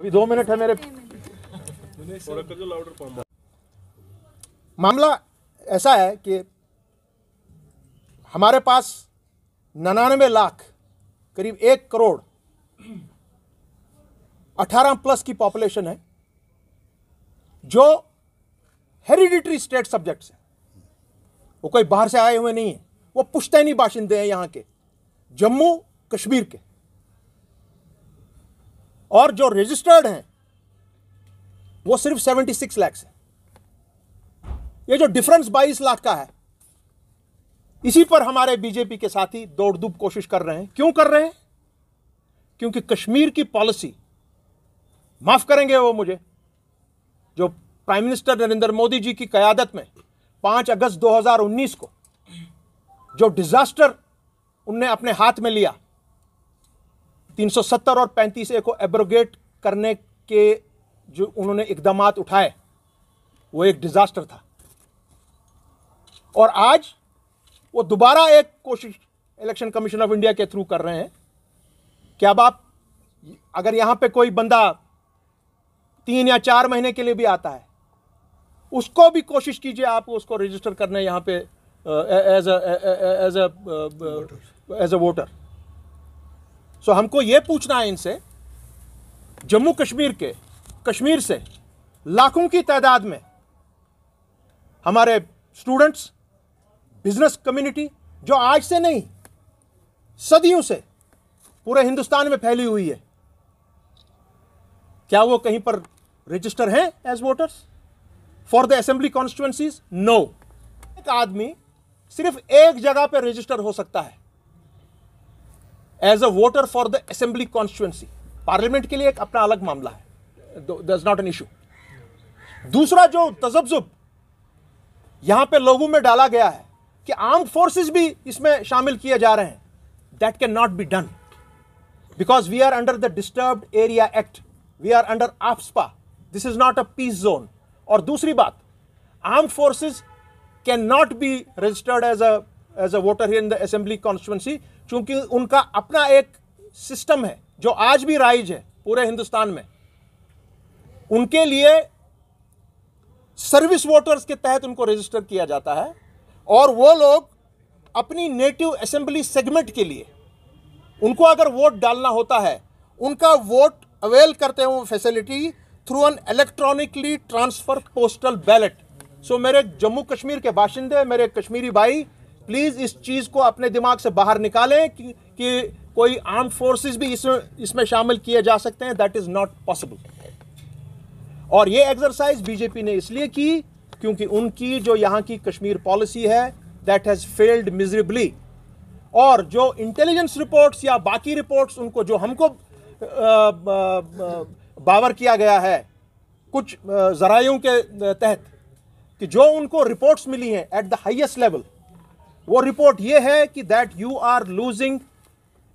अभी दो मिनट है मेरे मामला ऐसा है कि हमारे पास ननानवे लाख करीब एक करोड़ अठारह प्लस की पॉपुलेशन है जो हेरिडिटरी स्टेट सब्जेक्ट्स हैं वो कोई बाहर से आए हुए नहीं है वो पुश्तैनी बाशिंदे हैं यहाँ के जम्मू कश्मीर के और जो रजिस्टर्ड हैं वो सिर्फ 76 लैक्स है ये जो डिफरेंस 22 लाख का है इसी पर हमारे बीजेपी के साथी दौड़ धूप कोशिश कर रहे हैं क्यों कर रहे हैं क्योंकि कश्मीर की पॉलिसी माफ करेंगे वो मुझे जो प्राइम मिनिस्टर नरेंद्र मोदी जी की कयादत में 5 अगस्त 2019 को जो डिजास्टर उनने अपने हाथ में लिया 370 और 35 ए को एब्रोगेट करने के जो उन्होंने इकदाम उठाए वो एक डिज़ास्टर था और आज वो दोबारा एक कोशिश इलेक्शन कमीशन ऑफ इंडिया के थ्रू कर रहे हैं कि अब आप अगर यहाँ पे कोई बंदा तीन या चार महीने के लिए भी आता है उसको भी कोशिश कीजिए आप उसको रजिस्टर करने यहाँ पे as as as a voter so हमको ये पूछना है इनसे जम्मू कश्मीर के कश्मीर से लाखों की तादाद में हमारे स्टूडेंट्स बिजनेस कम्युनिटी जो आज से नहीं सदियों से पूरे हिंदुस्तान में फैली हुई है क्या वो कहीं पर रजिस्टर हैं as voters for the assembly constituencies no एक आदमी सिर्फ एक जगह पर रजिस्टर हो सकता है as a voter for the assembly constituency parliament के लिए एक अपना अलग मामला है दस नॉट एन इशू दूसरा जो तजब्जुब यहां पे लोगों में डाला गया है कि आर्म फोर्सेस भी इसमें शामिल किए जा रहे हैं that can not be done because we are under the disturb area act we are under AFSPA this is not a peace zone और दूसरी बात arm forces can not be registered as a as a voter in the assembly constituency चूंकि उनका अपना एक system है जो आज भी राइज है पूरे हिंदुस्तान में उनके लिए सर्विस वोटर्स के तहत उनको रजिस्टर किया जाता है और वो लोग अपनी नेटिव असेंबली सेगमेंट के लिए उनको अगर वोट डालना होता है उनका वोट अवेल करते हैं वो facility through an electronically transfer postal ballot so मेरे जम्मू कश्मीर के बाशिंदे मेरे कश्मीरी भाई प्लीज़ इस चीज़ को अपने दिमाग से बाहर निकालें कि, कि कोई आर्म फोर्सेस भी इसमें इसमें शामिल किए जा सकते हैं दैट इज़ नॉट पॉसिबल और ये एक्सरसाइज बीजेपी ने इसलिए की क्योंकि उनकी जो यहाँ की कश्मीर पॉलिसी है दैट हैज़ फेल्ड मिजरेबली और जो इंटेलिजेंस रिपोर्ट्स या बाकी रिपोर्ट्स उनको जो हमको बावर किया गया है कुछ जरायों के तहत कि जो उनको रिपोर्ट्स मिली हैं एट द हाईएस्ट लेवल वो रिपोर्ट ये है कि that you are losing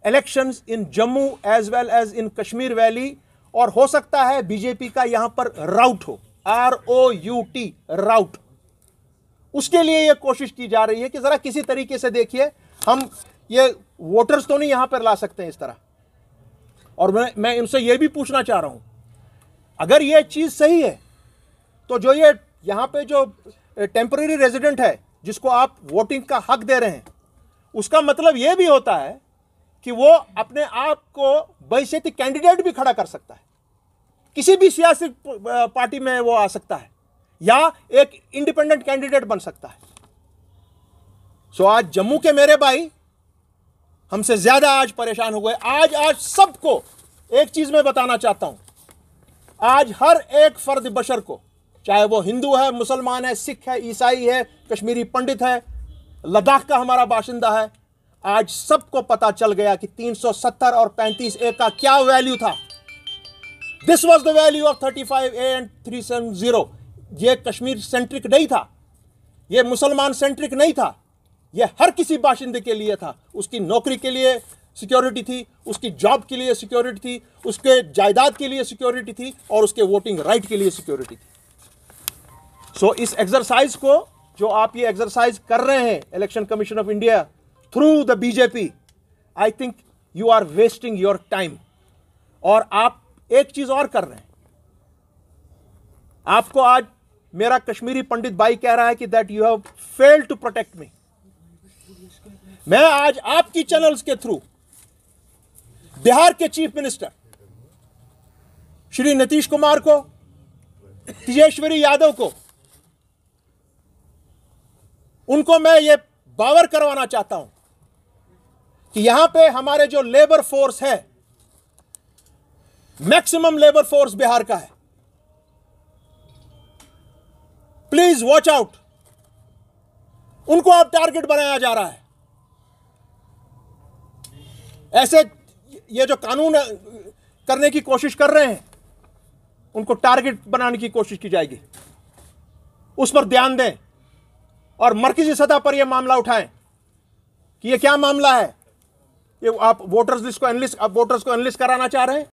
election in Jammu as well as in Kashmir valley और हो सकता है बीजेपी का यहां पर राउट हो R O U T rout उसके लिए यह कोशिश की जा रही है कि जरा किसी तरीके से देखिए हम ये वोटर्स तो नहीं यहां पर ला सकते हैं इस तरह और मैं मैं इनसे यह भी पूछना चाह रहा हूं अगर यह चीज सही है तो जो ये यहां पे जो टेम्पररी रेजिडेंट है जिसको आप वोटिंग का हक दे रहे हैं उसका मतलब यह भी होता है कि वो अपने आप को बहिष्यति कैंडिडेट भी खड़ा कर सकता है किसी भी सियासी पार्टी में वो आ सकता है या एक इंडिपेंडेंट कैंडिडेट बन सकता है सो आज जम्मू के मेरे भाई हमसे ज़्यादा आज परेशान हो गए आज आज सबको एक चीज़ में बताना चाहता हूं आज हर एक फर्द बशर को चाहे वो हिंदू है मुसलमान है सिख है ईसाई है कश्मीरी पंडित है लद्दाख का हमारा बाशिंदा है आज सबको पता चल गया कि 370 और 35 ए का क्या वैल्यू था this was the value of 35 A and 370 ये कश्मीर सेंट्रिक नहीं था ये मुसलमान सेंट्रिक नहीं था यह हर किसी बाशिंदे के लिए था उसकी नौकरी के लिए सिक्योरिटी थी उसकी जॉब के लिए सिक्योरिटी थी उसके जायदाद के लिए सिक्योरिटी थी और उसके वोटिंग राइट के लिए सिक्योरिटी थी सो इस एक्सरसाइज को जो आप ये एक्सरसाइज कर रहे हैं election commission of India through the BJP I think you are wasting your time और आप एक चीज और कर रहे हैं आपको आज मेरा कश्मीरी पंडित भाई कह रहा है कि that you have fail to protect me मैं आज आपकी चैनल्स के थ्रू बिहार के चीफ मिनिस्टर श्री नीतीश कुमार को तेजेश्वरी यादव को उनको मैं ये बावर करवाना चाहता हूं कि यहां पे हमारे जो लेबर फोर्स है मैक्सिमम लेबर फोर्स बिहार का है प्लीज वॉच आउट उनको आप टारगेट बनाया जा रहा है ऐसे ये जो कानून करने की कोशिश कर रहे हैं उनको टारगेट बनाने की कोशिश की जाएगी उस पर ध्यान दें और मरकजी सतह पर यह मामला उठाएं कि यह क्या मामला है ये आप वोटर्स लिस्ट को एनलिस्ट आप वोटर्स को एनलिस्ट कराना चाह रहे हैं